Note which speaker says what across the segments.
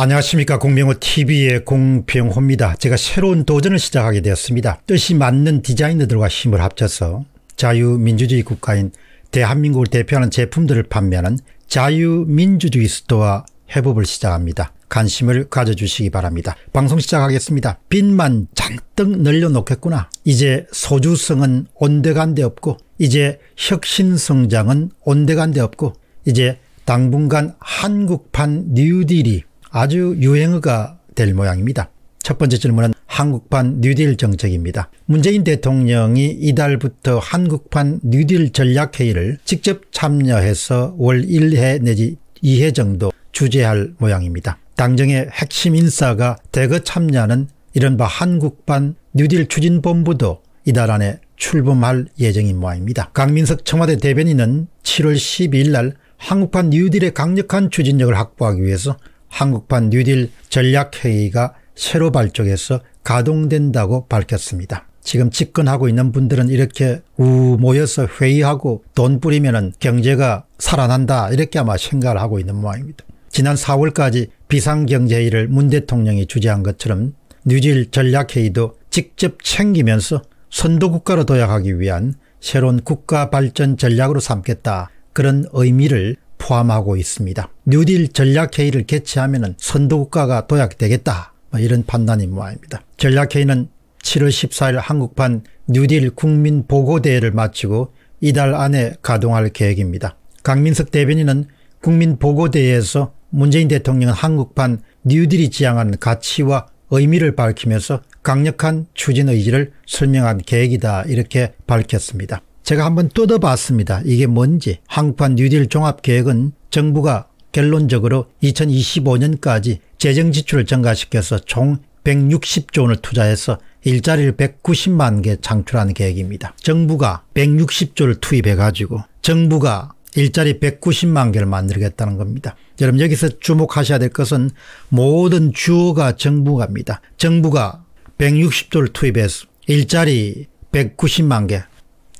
Speaker 1: 안녕하십니까 공병호TV의 공병호입니다. 제가 새로운 도전을 시작하게 되었습니다. 뜻이 맞는 디자이너들과 힘을 합쳐서 자유민주주의 국가인 대한민국을 대표하는 제품들을 판매하는 자유민주주의 스토어 해법을 시작합니다. 관심을 가져주시기 바랍니다. 방송 시작하겠습니다. 빛만 잔뜩 늘려놓겠구나. 이제 소주성은 온데간데 없고 이제 혁신성장은 온데간데 없고 이제 당분간 한국판 뉴딜이 아주 유행어가 될 모양입니다. 첫 번째 질문은 한국판 뉴딜 정책입니다. 문재인 대통령이 이달부터 한국판 뉴딜 전략회의를 직접 참여해서 월 1회 내지 2회 정도 주재할 모양입니다. 당정의 핵심 인사가 대거 참여하는 이른바 한국판 뉴딜 추진본부도 이달 안에 출범할 예정인 모양입니다. 강민석 청와대 대변인은 7월 12일 날 한국판 뉴딜의 강력한 추진력을 확보하기 위해서 한국판 뉴딜 전략회의가 새로 발족해서 가동된다고 밝혔습니다. 지금 집권하고 있는 분들은 이렇게 우 모여서 회의하고 돈 뿌리면 경제가 살아난다 이렇게 아마 생각을 하고 있는 모양입니다. 지난 4월까지 비상경제회의를 문 대통령이 주재한 것처럼 뉴딜 전략회의도 직접 챙기면서 선도국가로 도약하기 위한 새로운 국가발전 전략으로 삼겠다 그런 의미를 포함하고 있습니다. 뉴딜 전략회의를 개최하면 선도국가가 도약되겠다 뭐 이런 판단이 모아입니다. 전략회의는 7월 14일 한국판 뉴딜 국민보고대회를 마치고 이달 안에 가동할 계획입니다. 강민석 대변인은 국민보고대회에서 문재인 대통령은 한국판 뉴딜이 지향하는 가치와 의미를 밝히면서 강력한 추진 의지를 설명한 계획이다 이렇게 밝혔습니다. 제가 한번 뜯어봤습니다. 이게 뭔지. 한국판 뉴딜 종합계획은 정부가 결론적으로 2025년까지 재정 지출을 증가시켜서 총 160조 원을 투자해서 일자리를 190만 개 창출하는 계획입니다. 정부가 160조를 투입해 가지고 정부가 일자리 190만 개를 만들겠다는 겁니다. 여러분 여기서 주목하셔야 될 것은 모든 주어가 정부가입니다. 정부가 160조를 투입해서 일자리 190만 개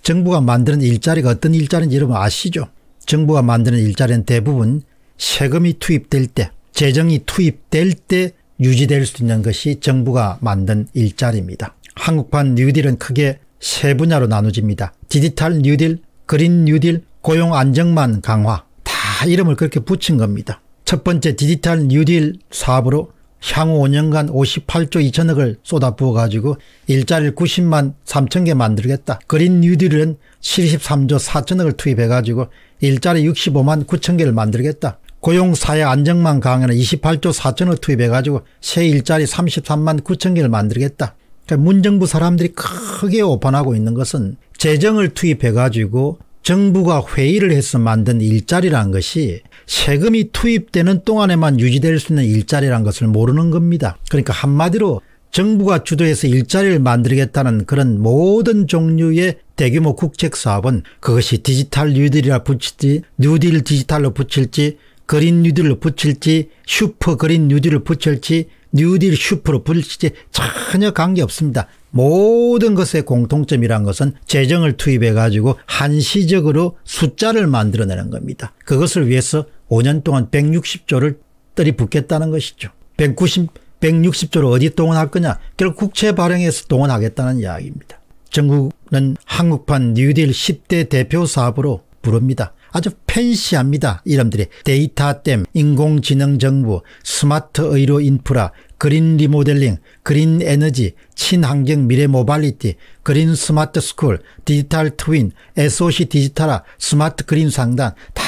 Speaker 1: 정부가 만드는 일자리가 어떤 일자리인지 여러분 아시죠? 정부가 만드는 일자리는 대부분 세금이 투입될 때 재정이 투입될 때 유지될 수 있는 것이 정부가 만든 일자리입니다. 한국판 뉴딜은 크게 세 분야로 나누집니다. 디지털 뉴딜, 그린 뉴딜, 고용 안정만 강화 다 이름을 그렇게 붙인 겁니다. 첫 번째 디지털 뉴딜 사업으로 향후 5년간 58조 2천억을 쏟아부어 가지고 일자리를 90만 3천 개 만들겠다. 그린 뉴딜은 73조 4천억을 투입해 가지고 일자리 65만 9천 개를 만들겠다. 고용사회 안정망 강화는 28조 4천억 을 투입해 가지고 새 일자리 33만 9천 개를 만들겠다. 그러니까 문정부 사람들이 크게 오판하고 있는 것은 재정을 투입해 가지고 정부가 회의를 해서 만든 일자리란 것이 세금이 투입되는 동안에만 유지될 수 있는 일자리란 것을 모르는 겁니다. 그러니까 한마디로 정부가 주도해서 일자리를 만들겠다는 그런 모든 종류의 대규모 국책 사업은 그것이 디지털 뉴딜이라 붙일지 뉴딜 디지털로 붙일지 그린 뉴딜로 붙일지 슈퍼 그린 뉴딜로 붙일지 뉴딜 슈퍼로 붙일지 전혀 관계없습니다. 모든 것의 공통점이란 것은 재정을 투입해 가지고 한시적으로 숫자를 만들어내는 겁니다. 그것을 위해서 5년 동안 160조를 떨이 붓겠다는 것이죠. 190, 160조를 어디 동원할 거냐? 결국 국채 발행에서 동원하겠다는 이야기입니다. 전국은 한국판 뉴딜 10대 대표 사업으로 부릅니다. 아주 팬시합니다. 이름들이 데이터 댐, 인공지능 정부, 스마트 의료 인프라, 그린 리모델링, 그린 에너지, 친환경 미래 모빌리티, 그린 스마트 스쿨, 디지털 트윈, SOC 디지털화, 스마트 그린 상단 다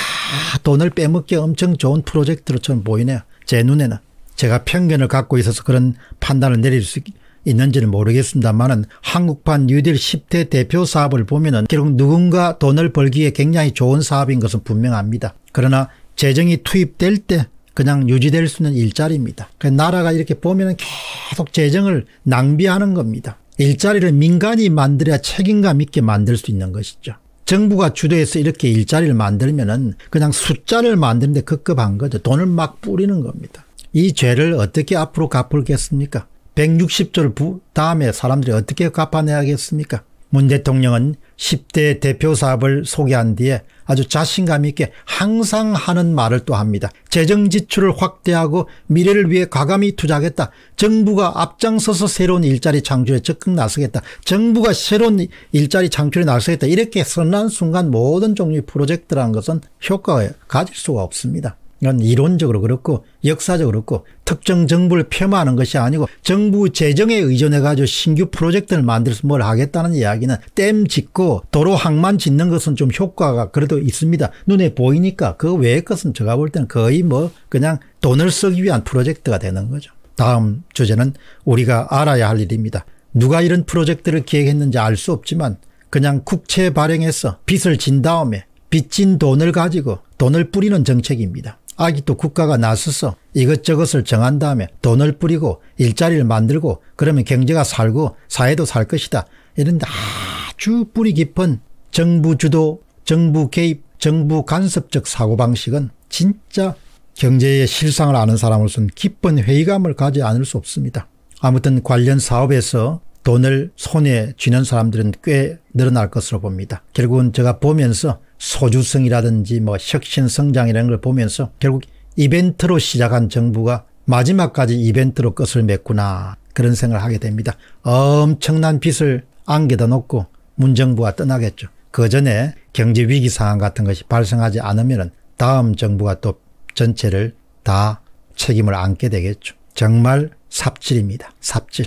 Speaker 1: 돈을 빼먹기 엄청 좋은 프로젝트로 처럼 보이네요. 제 눈에는. 제가 편견을 갖고 있어서 그런 판단을 내릴 수 있는지는 모르겠습니다만은 한국판 뉴딜 10대 대표 사업을 보면은 결국 누군가 돈을 벌기에 굉장히 좋은 사업인 것은 분명합니다. 그러나 재정이 투입될 때 그냥 유지될 수 있는 일자리입니다. 그 나라가 이렇게 보면 계속 재정을 낭비하는 겁니다. 일자리를 민간이 만들어야 책임감 있게 만들 수 있는 것이죠. 정부가 주도해서 이렇게 일자리를 만들면은 그냥 숫자를 만드는데 급급한 거죠. 돈을 막 뿌리는 겁니다. 이 죄를 어떻게 앞으로 갚을겠습니까? 160조를 부, 다음에 사람들이 어떻게 갚아내야겠습니까? 문 대통령은 10대 대표 사업을 소개한 뒤에 아주 자신감 있게 항상 하는 말을 또 합니다. 재정 지출을 확대하고 미래를 위해 과감히 투자하겠다. 정부가 앞장서서 새로운 일자리 창조에 적극 나서겠다. 정부가 새로운 일자리 창조에 나서겠다. 이렇게 선언한 순간 모든 종류의 프로젝트라는 것은 효과가 가질 수가 없습니다. 이론적으로 그렇고 역사적으로 그렇고 특정 정부를 폄하하는 것이 아니고 정부 재정에 의존해 가지고 신규 프로젝트를 만들어서 뭘 하겠다는 이야기는 땜 짓고 도로 항만 짓는 것은 좀 효과가 그래도 있습니다. 눈에 보이니까 그 외의 것은 제가 볼 때는 거의 뭐 그냥 돈을 쓰기 위한 프로젝트가 되는 거죠. 다음 주제는 우리가 알아야 할 일입니다. 누가 이런 프로젝트를 기획했는지 알 수 없지만 그냥 국채 발행해서 빚을 진 다음에 빚진 돈을 가지고 돈을 뿌리는 정책입니다. 아기도 국가가 나서서 이것저것을 정한 다음에 돈을 뿌리고 일자리를 만들고 그러면 경제가 살고 사회도 살 것이다. 이런 아주 뿌리 깊은 정부 주도, 정부 개입, 정부 간섭적 사고방식은 진짜 경제의 실상을 아는 사람으로서는 깊은 회의감을 가지 않을 수 없습니다. 아무튼 관련 사업에서 돈을 손에 쥐는 사람들은 꽤 늘어날 것으로 봅니다. 결국은 제가 보면서 소주성이라든지 뭐 혁신성장이라는 걸 보면서 결국 이벤트로 시작한 정부가 마지막까지 이벤트로 끝을 맺구나 그런 생각을 하게 됩니다. 엄청난 빚을 안겨다 놓고 문정부가 떠나겠죠. 그 전에 경제 위기 상황 같은 것이 발생하지 않으면 다음 정부가 또 전체를 다 책임을 안게 되겠죠. 정말 삽질입니다. 삽질.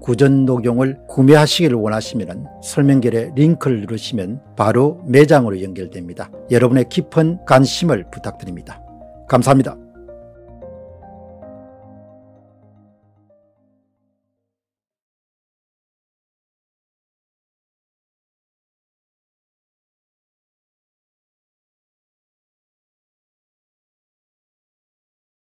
Speaker 1: 구전 녹용을 구매하시길 원하시면 설명글에 링크를 누르시면 바로 매장으로 연결됩니다. 여러분의 깊은 관심을 부탁드립니다. 감사합니다.